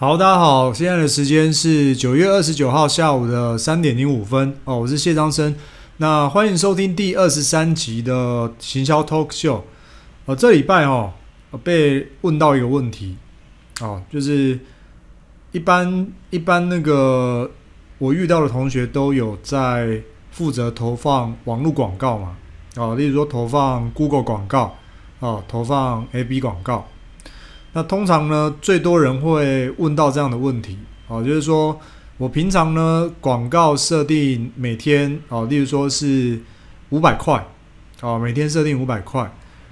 好，大家好，现在的时间是九月二十九号下午的三点零五分哦，我是谢章生，那欢迎收听第二十三集的行销 Talk Show。哦，这礼拜哦，被问到一个问题哦，就是一般一般那个我遇到的同学都有在负责投放网络广告嘛？啊，例如说投放 Google 广告，啊，投放 A B 广告。那通常呢，最多人会问到这样的问题哦，就是说我平常呢广告设定每天哦，例如说是五百块哦，每天设定五百块，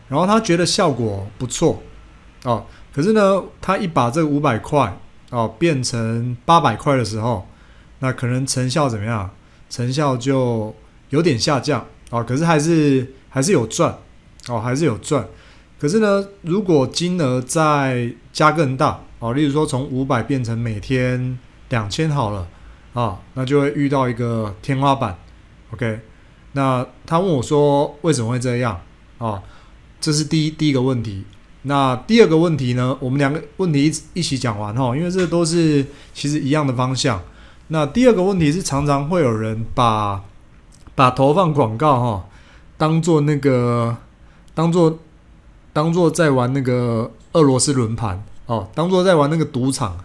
然后他觉得效果不错哦，可是呢，他一把这五百块哦变成八百块的时候，那可能成效怎么样？成效就有点下降哦，可是还是还是有赚哦，还是有赚。可是呢，如果金额再加更大啊，例如说从五百变成每天两千好了啊，那就会遇到一个天花板。OK，那他问我说为什么会这样啊？这是第一第一个问题。那第二个问题呢？我们两个问题一一起讲完哈，因为这都是其实一样的方向。那第二个问题是常常会有人把把投放广告哈，当做那个当做。当做在玩那个俄罗斯轮盘哦，当做在玩那个赌场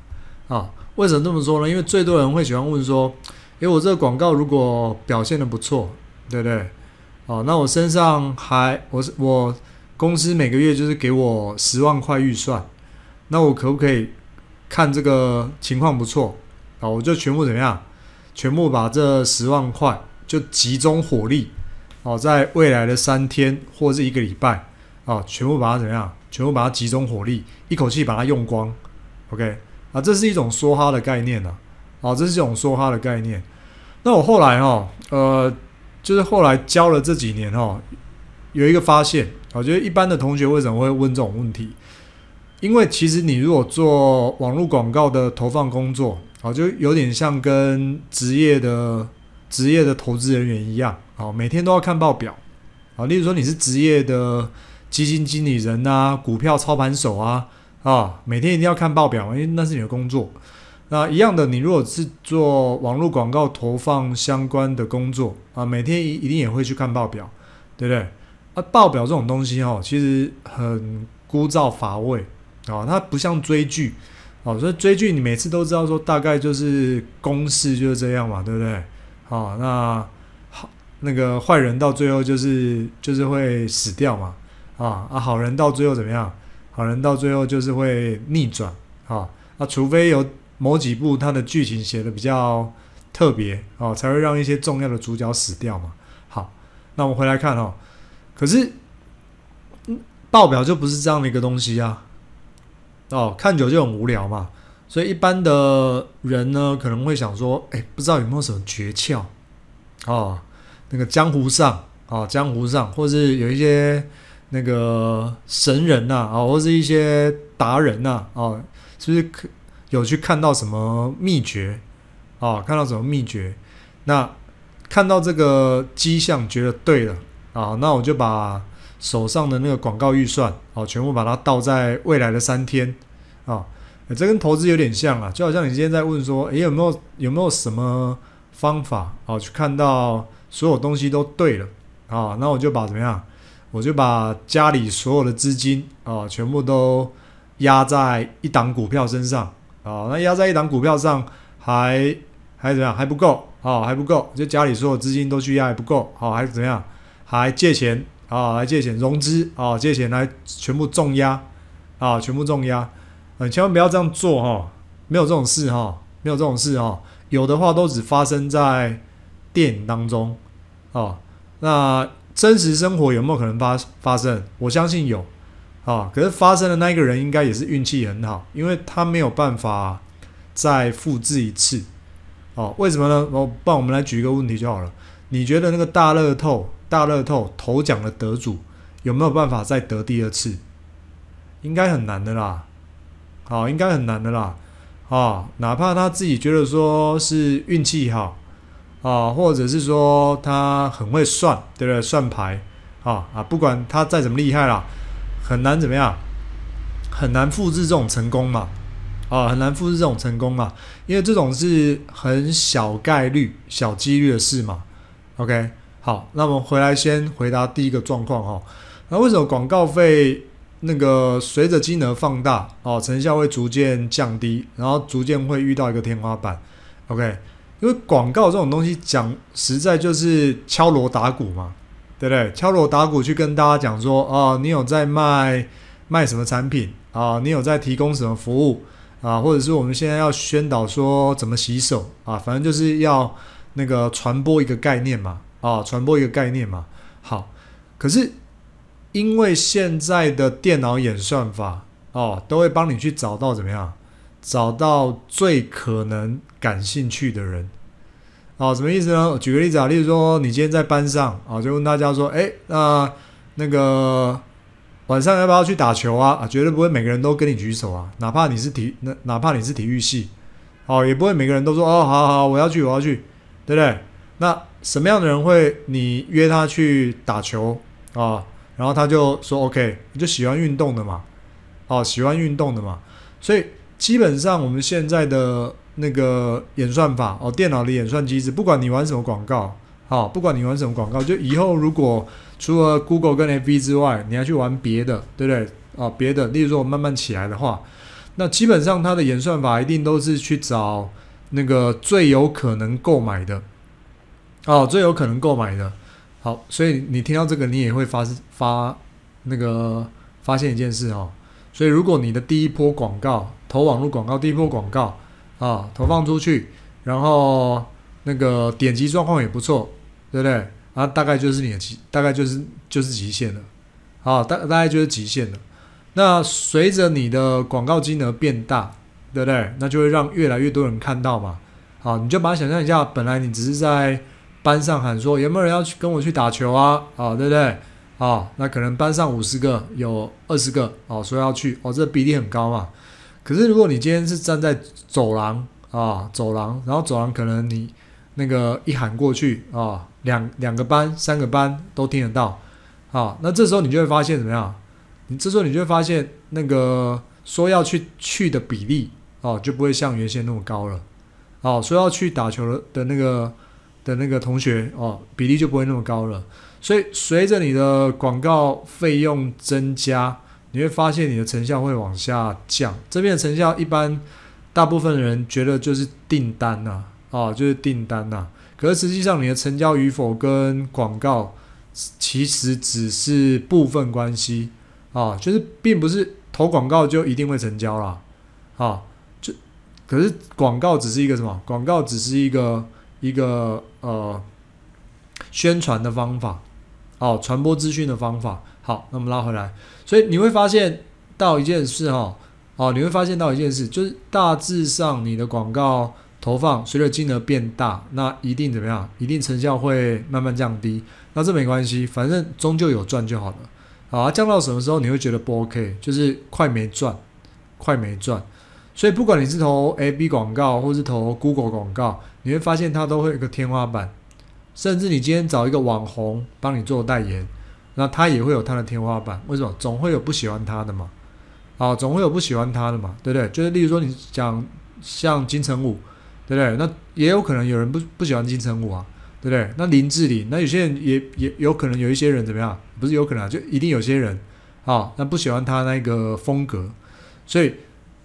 啊？为什么这么说呢？因为最多人会喜欢问说：“诶，我这个广告如果表现的不错，对不对？哦，那我身上还我是我公司每个月就是给我十万块预算，那我可不可以看这个情况不错啊？我就全部怎么样？全部把这十万块就集中火力哦，在未来的三天或是一个礼拜。”啊，全部把它怎样？全部把它集中火力，一口气把它用光。OK，啊，这是一种梭哈的概念呐、啊，这是一种梭哈的概念。那我后来哈，呃，就是后来教了这几年哈，有一个发现，我觉得一般的同学为什么会问这种问题？因为其实你如果做网络广告的投放工作，啊，就有点像跟职业的职业的投资人员一样，啊，每天都要看报表。啊，例如说你是职业的。基金经理人啊，股票操盘手啊，啊，每天一定要看报表，因为那是你的工作。那一样的，你如果是做网络广告投放相关的工作啊，每天一一定也会去看报表，对不对？啊，报表这种东西哦，其实很枯燥乏味啊，它不像追剧啊，所以追剧你每次都知道说大概就是公式就是这样嘛，对不对？啊，那好，那个坏人到最后就是就是会死掉嘛。啊啊！好人到最后怎么样？好人到最后就是会逆转啊！啊，除非有某几部它的剧情写的比较特别啊，才会让一些重要的主角死掉嘛。好，那我们回来看哦。可是，报表就不是这样的一个东西啊。哦，看久就很无聊嘛。所以一般的人呢，可能会想说：哎，不知道有没有什么诀窍哦，那个江湖上啊，江湖上，或是有一些。那个神人呐，啊，或是一些达人呐，啊，是不是有去看到什么秘诀，啊，看到什么秘诀？那看到这个迹象，觉得对了，啊，那我就把手上的那个广告预算，哦，全部把它倒在未来的三天，啊，这跟投资有点像啊，就好像你今天在问说，诶，有没有有没有什么方法，哦，去看到所有东西都对了，啊，那我就把怎么样？我就把家里所有的资金啊，全部都压在一档股票身上啊。那压在一档股票上还还怎样？还不够啊，还不够。就家里所有资金都去压，还不够好，还是怎样？还借钱啊，来借钱融资啊，借钱来全部重压啊，全部重压。嗯，千万不要这样做哈，没有这种事哈，没有这种事哈。有的话都只发生在电影当中啊。那。真实生活有没有可能发发生？我相信有，啊，可是发生的那一个人应该也是运气很好，因为他没有办法再复制一次，哦，为什么呢？我帮我们来举一个问题就好了。你觉得那个大乐透，大乐透头奖的得主有没有办法再得第二次？应该很难的啦，好，应该很难的啦，啊，哪怕他自己觉得说是运气好。啊，或者是说他很会算，对不对？算牌啊啊，不管他再怎么厉害啦，很难怎么样，很难复制这种成功嘛，啊，很难复制这种成功嘛，因为这种是很小概率、小几率的事嘛。OK，好，那么回来先回答第一个状况哈，那为什么广告费那个随着金额放大哦，成效会逐渐降低，然后逐渐会遇到一个天花板？OK。因为广告这种东西讲实在就是敲锣打鼓嘛，对不对？敲锣打鼓去跟大家讲说，哦，你有在卖卖什么产品啊？你有在提供什么服务啊？或者是我们现在要宣导说怎么洗手啊？反正就是要那个传播一个概念嘛，啊，传播一个概念嘛。好，可是因为现在的电脑演算法哦，都会帮你去找到怎么样。找到最可能感兴趣的人，哦，什么意思呢？举个例子啊，例如说，你今天在班上啊，就问大家说，哎，那那个晚上要不要去打球啊？啊，绝对不会每个人都跟你举手啊，哪怕你是体，那哪怕你是体育系，哦，也不会每个人都说，哦，好好，我要去，我要去，对不对？那什么样的人会你约他去打球啊？然后他就说，OK，你就喜欢运动的嘛，哦，喜欢运动的嘛，所以。基本上，我们现在的那个演算法哦，电脑的演算机制，不管你玩什么广告，好，不管你玩什么广告，就以后如果除了 Google 跟 FB 之外，你要去玩别的，对不对？哦，别的，例如说我慢慢起来的话，那基本上它的演算法一定都是去找那个最有可能购买的，哦，最有可能购买的。好，所以你听到这个，你也会发发那个发现一件事哦。所以如果你的第一波广告，投网络广告，第一波广告啊，投放出去，然后那个点击状况也不错，对不对？啊，大概就是你的极，大概就是就是极限了，啊，大大概就是极限了。那随着你的广告金额变大，对不对？那就会让越来越多人看到嘛。好，你就把它想象一下，本来你只是在班上喊说有没有人要去跟我去打球啊？好，对不对？啊，那可能班上五十个有二十个哦，说要去哦，这比例很高嘛。可是，如果你今天是站在走廊啊，走廊，然后走廊可能你那个一喊过去啊，两两个班、三个班都听得到，啊，那这时候你就会发现怎么样？你这时候你就会发现，那个说要去去的比例哦，就不会像原先那么高了，哦，说要去打球的的那个的那个同学哦，比例就不会那么高了。所以，随着你的广告费用增加。你会发现你的成效会往下降。这边的成效一般，大部分人觉得就是订单呐，啊，就是订单呐。可是实际上你的成交与否跟广告其实只是部分关系啊，就是并不是投广告就一定会成交啦。啊，就可是广告只是一个什么？广告只是一个一个呃宣传的方法，哦，传播资讯的方法。好，那我们拉回来，所以你会发现到一件事哈，哦，你会发现到一件事，就是大致上你的广告投放随着金额变大，那一定怎么样？一定成效会慢慢降低。那这没关系，反正终究有赚就好了。好，降到什么时候你会觉得不 OK？就是快没赚，快没赚。所以不管你是投 A B 广告，或是投 Google 广告，你会发现它都会有个天花板。甚至你今天找一个网红帮你做代言。那他也会有他的天花板，为什么？总会有不喜欢他的嘛，啊，总会有不喜欢他的嘛，对不对？就是例如说你讲像金城武，对不对？那也有可能有人不不喜欢金城武啊，对不对？那林志玲，那有些人也也有可能有一些人怎么样？不是有可能，就一定有些人啊，那不喜欢他那个风格。所以，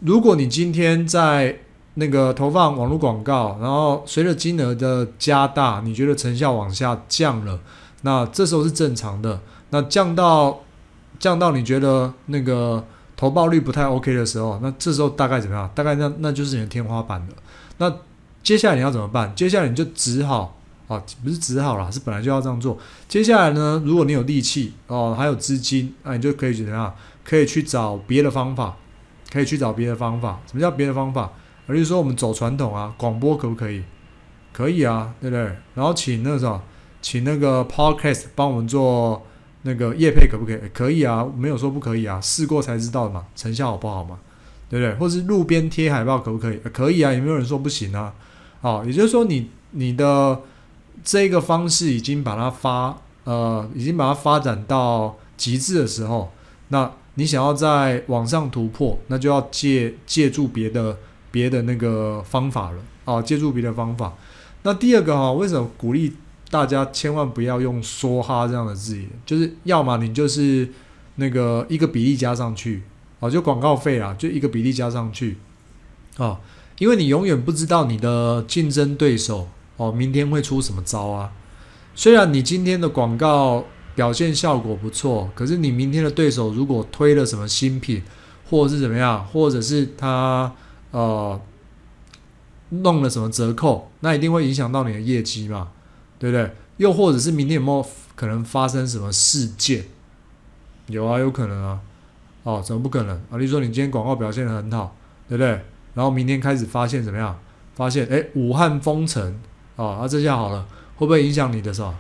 如果你今天在那个投放网络广告，然后随着金额的加大，你觉得成效往下降了。那这时候是正常的。那降到降到你觉得那个投报率不太 OK 的时候，那这时候大概怎么样？大概那那就是你的天花板了。那接下来你要怎么办？接下来你就只好啊，不是只好啦，是本来就要这样做。接下来呢，如果你有力气哦，还有资金，那你就可以怎么样？可以去找别的方法，可以去找别的方法。什么叫别的方法？也就是说，我们走传统啊，广播可不可以？可以啊，对不对？然后请那个。请那个 podcast 帮我们做那个叶配可不可以？可以啊，没有说不可以啊，试过才知道嘛，成效好不好嘛，对不对？或是路边贴海报可不可以？可以啊，有没有人说不行啊？哦，也就是说，你你的这个方式已经把它发呃，已经把它发展到极致的时候，那你想要在网上突破，那就要借借助别的别的那个方法了啊，借助别的方法。那第二个哈，为什么鼓励？大家千万不要用“梭哈”这样的字眼，就是要么你就是那个一个比例加上去啊，就广告费啊，就一个比例加上去啊，因为你永远不知道你的竞争对手哦，明天会出什么招啊。虽然你今天的广告表现效果不错，可是你明天的对手如果推了什么新品，或者是怎么样，或者是他呃弄了什么折扣，那一定会影响到你的业绩嘛。对不对？又或者是明天有没有可能发生什么事件？有啊，有可能啊。哦，怎么不可能？啊，你说你今天广告表现的很好，对不对？然后明天开始发现怎么样？发现哎，武汉封城啊！啊，这下好了，会不会影响你的吧？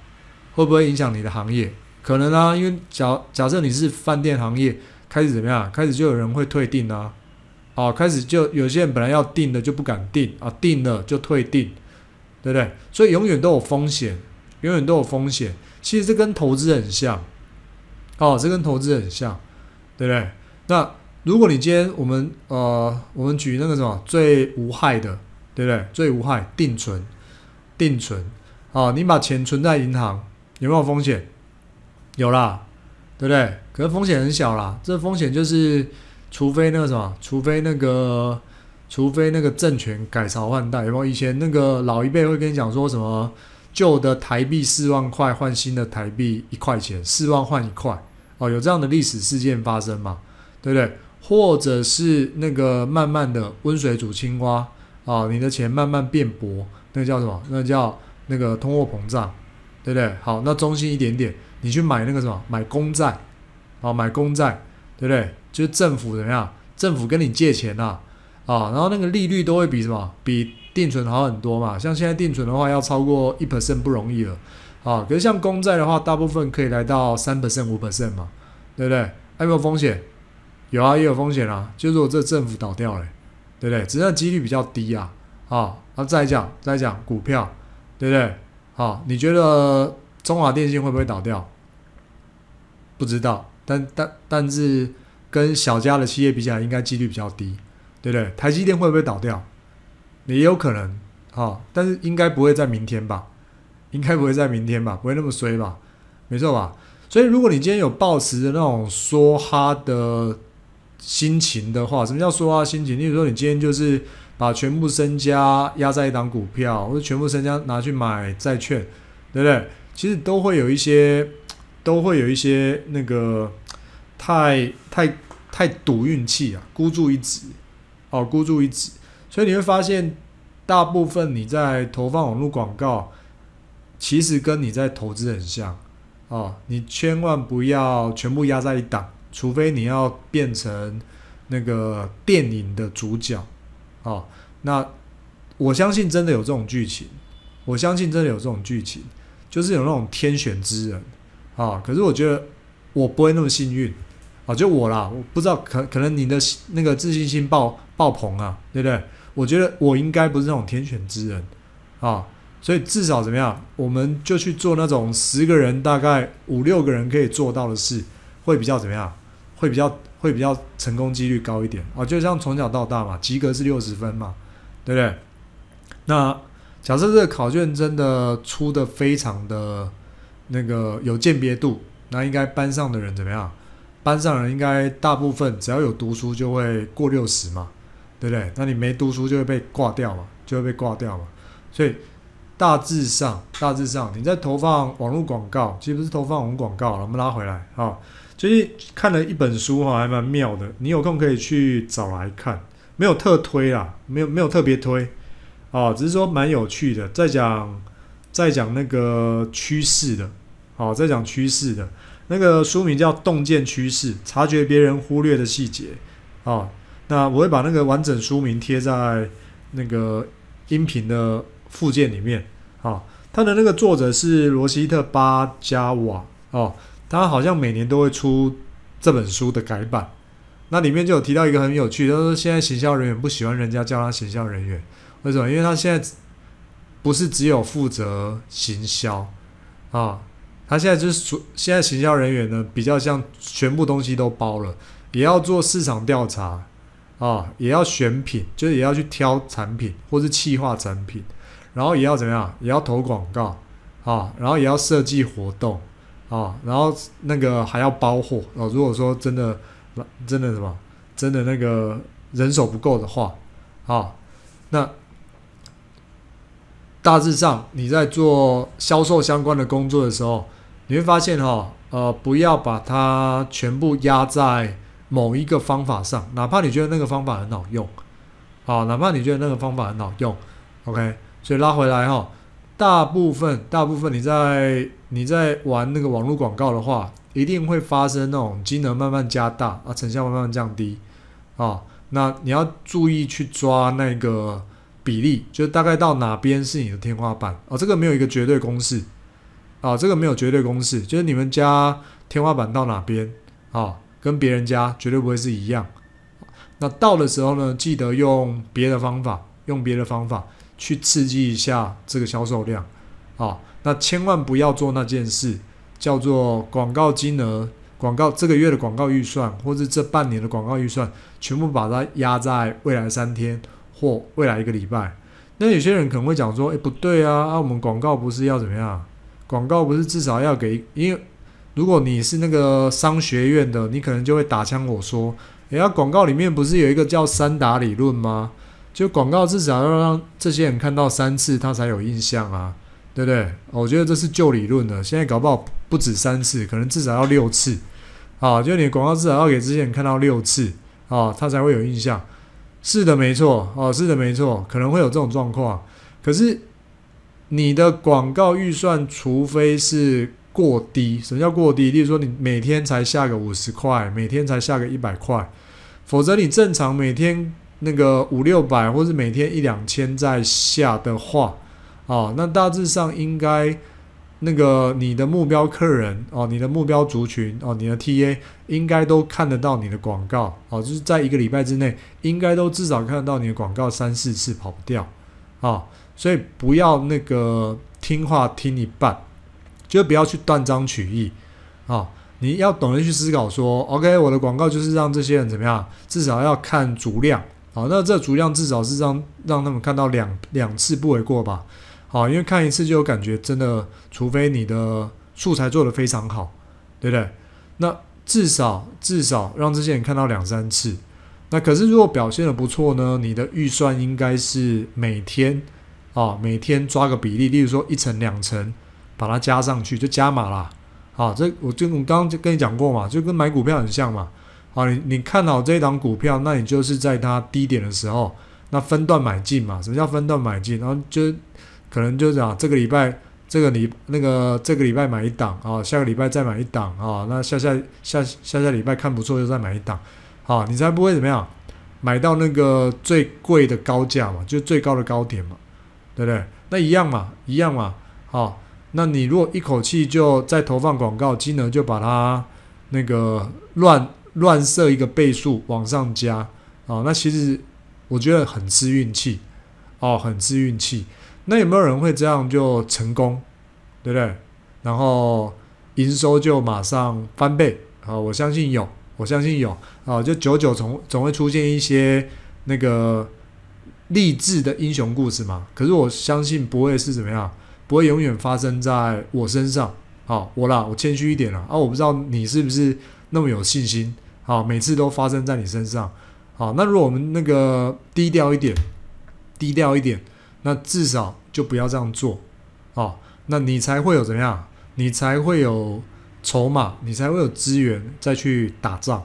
会不会影响你的行业？可能啊，因为假假设你是饭店行业，开始怎么样？开始就有人会退订啊。哦，开始就有些人本来要订的就不敢订啊，订了就退订。对不对？所以永远都有风险，永远都有风险。其实这跟投资很像，哦，这跟投资很像，对不对？那如果你今天我们呃，我们举那个什么最无害的，对不对？最无害定存，定存啊，你把钱存在银行有没有风险？有啦，对不对？可是风险很小啦，这风险就是除非那个什么，除非那个。除非那个政权改朝换代，有没有以前那个老一辈会跟你讲说什么？旧的台币四万块换新的台币一块钱，四万换一块，哦，有这样的历史事件发生嘛？对不对？或者是那个慢慢的温水煮青蛙，啊，你的钱慢慢变薄，那叫什么？那叫那个通货膨胀，对不对？好，那中心一点点，你去买那个什么？买公债，啊，买公债，对不对？就是政府怎么样？政府跟你借钱呐？啊，然后那个利率都会比什么比定存好很多嘛？像现在定存的话，要超过一 percent 不容易了，啊，可是像公债的话，大部分可以来到三 percent 五 percent 嘛，对不对？还有没有风险？有啊，也有风险啊，就是如果这政府倒掉了，对不对？只是几率比较低啊，啊，然后再讲再讲股票，对不对？好，你觉得中华电信会不会倒掉？不知道，但但但是跟小家的企业比起来，应该几率比较低。对不对？台积电会不会倒掉？也有可能，哈，但是应该不会在明天吧？应该不会在明天吧？不会那么衰吧？没错吧？所以，如果你今天有抱持那种说哈的心情的话，什么叫说哈心情？例如说，你今天就是把全部身家压在一档股票，或者全部身家拿去买债券，对不对？其实都会有一些，都会有一些那个太太太赌运气啊，孤注一掷。哦，孤注一掷，所以你会发现，大部分你在投放网络广告，其实跟你在投资很像。哦，你千万不要全部压在一档，除非你要变成那个电影的主角。哦，那我相信真的有这种剧情，我相信真的有这种剧情，就是有那种天选之人。啊，可是我觉得我不会那么幸运。啊，就我啦，我不知道，可可能你的那个自信心爆爆棚啊，对不对？我觉得我应该不是那种天选之人啊，所以至少怎么样，我们就去做那种十个人大概五六个人可以做到的事，会比较怎么样？会比较会比较成功几率高一点啊。就像从小到大嘛，及格是六十分嘛，对不对？那假设这个考卷真的出的非常的那个有鉴别度，那应该班上的人怎么样？班上人应该大部分只要有读书就会过六十嘛，对不对？那你没读书就会被挂掉嘛，就会被挂掉嘛。所以大致上，大致上，你在投放网络广告，其实不是投放网广告，我们拉回来啊。最近看了一本书哈，还蛮妙的，你有空可以去找来看。没有特推啦，没有没有特别推，哦，只是说蛮有趣的。在讲在讲那个趋势的，好，在讲趋势的。那个书名叫《洞见趋势：察觉别人忽略的细节》啊，那我会把那个完整书名贴在那个音频的附件里面啊。它的那个作者是罗希特·巴加瓦哦，他好像每年都会出这本书的改版。那里面就有提到一个很有趣，他说现在行销人员不喜欢人家叫他行销人员，为什么？因为他现在不是只有负责行销啊。他现在就是说，现在行销人员呢，比较像全部东西都包了，也要做市场调查，啊，也要选品，就是也要去挑产品或是企划产品，然后也要怎么样，也要投广告，啊，然后也要设计活动，啊，然后那个还要包货，啊，如果说真的，真的什么，真的那个人手不够的话，啊，那大致上你在做销售相关的工作的时候。你会发现哈，呃，不要把它全部压在某一个方法上，哪怕你觉得那个方法很好用，好，哪怕你觉得那个方法很好用，OK。所以拉回来哈，大部分大部分你在你在玩那个网络广告的话，一定会发生那种金额慢慢加大啊，成效慢慢降低啊。那你要注意去抓那个比例，就大概到哪边是你的天花板哦，这个没有一个绝对公式。好，这个没有绝对公式，就是你们家天花板到哪边啊？跟别人家绝对不会是一样。那到的时候呢，记得用别的方法，用别的方法去刺激一下这个销售量。啊，那千万不要做那件事，叫做广告金额、广告这个月的广告预算，或是这半年的广告预算，全部把它压在未来三天或未来一个礼拜。那有些人可能会讲说：“诶，不对啊，啊，我们广告不是要怎么样？”广告不是至少要给，因为如果你是那个商学院的，你可能就会打枪我说，人家广告里面不是有一个叫三打理论吗？就广告至少要让这些人看到三次，他才有印象啊，对不对？我觉得这是旧理论了，现在搞不好不止三次，可能至少要六次，啊，就你广告至少要给这些人看到六次啊，他才会有印象。是的，没错，哦，是的，没错，可能会有这种状况，可是。你的广告预算除非是过低，什么叫过低？例如说你每天才下个五十块，每天才下个一百块，否则你正常每天那个五六百，或是每天一两千在下的话，哦，那大致上应该那个你的目标客人哦，你的目标族群哦，你的 TA 应该都看得到你的广告哦，就是在一个礼拜之内，应该都至少看得到你的广告三四次，跑不掉啊。所以不要那个听话听一半，就不要去断章取义啊！你要懂得去思考，说 OK，我的广告就是让这些人怎么样？至少要看足量啊！那这足量至少是让让他们看到两两次不为过吧？好，因为看一次就有感觉，真的，除非你的素材做得非常好，对不对？那至少至少让这些人看到两三次。那可是如果表现的不错呢？你的预算应该是每天。啊，每天抓个比例，例如说一层两层，把它加上去就加码啦。好，这我就我刚刚跟你讲过嘛，就跟买股票很像嘛。好，你你看好这一档股票，那你就是在它低点的时候，那分段买进嘛。什么叫分段买进？然后就可能就是讲这个礼拜这个礼那个这个礼拜买一档啊，下个礼拜再买一档啊，那下下下下下礼拜看不错就再买一档。好，你才不会怎么样买到那个最贵的高价嘛，就最高的高点嘛。对不对？那一样嘛，一样嘛。好，那你如果一口气就在投放广告金额，就把它那个乱乱设一个倍数往上加啊，那其实我觉得很吃运气哦，很吃运气。那有没有人会这样就成功？对不对？然后营收就马上翻倍啊？我相信有，我相信有啊，就久久总总会出现一些那个。励志的英雄故事嘛？可是我相信不会是怎么样，不会永远发生在我身上。好，我啦，我谦虚一点了啊。我不知道你是不是那么有信心。好，每次都发生在你身上。好，那如果我们那个低调一点，低调一点，那至少就不要这样做。好，那你才会有怎么样？你才会有筹码，你才会有资源再去打仗。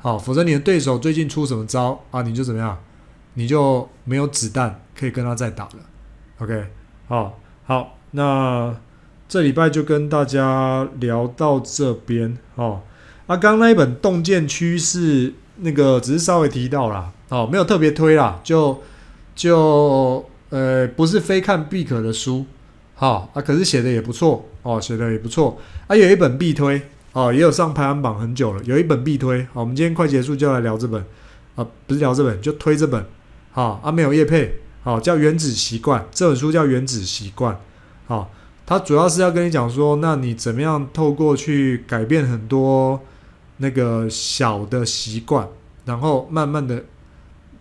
好，否则你的对手最近出什么招啊？你就怎么样？你就没有子弹可以跟他再打了，OK？好，好，那这礼拜就跟大家聊到这边哦。啊，刚刚那一本《洞见趋势》那个只是稍微提到啦，哦，没有特别推啦，就就呃不是非看必可的书，好啊，可是写的也不错哦，写的也不错啊。有一本必推哦，也有上排行榜很久了。有一本必推，好，我们今天快结束就来聊这本啊，不是聊这本，就推这本。好啊，没有叶佩，好叫原子习惯。这本书叫原子习惯，好，它主要是要跟你讲说，那你怎么样透过去改变很多那个小的习惯，然后慢慢的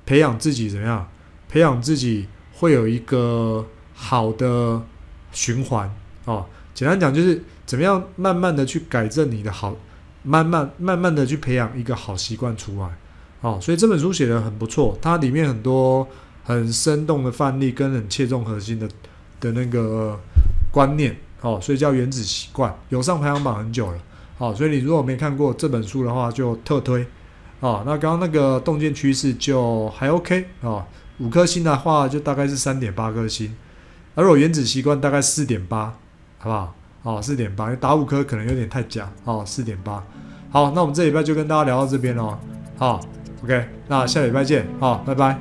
培养自己怎么样，培养自己会有一个好的循环。哦，简单讲就是怎么样慢慢的去改正你的好，慢慢慢慢的去培养一个好习惯出来。哦，所以这本书写的很不错，它里面很多很生动的范例跟很切中核心的的那个观念哦，所以叫《原子习惯》，有上排行榜很久了。好，所以你如果没看过这本书的话，就特推。啊，那刚刚那个洞见趋势就还 OK 啊，五颗星的话就大概是三点八颗星，而我《原子习惯》大概四点八，好不好？哦，四点八，你打五颗可能有点太假。哦，四点八。好，那我们这礼拜就跟大家聊到这边哦。好。OK，那下礼拜见，好，拜拜。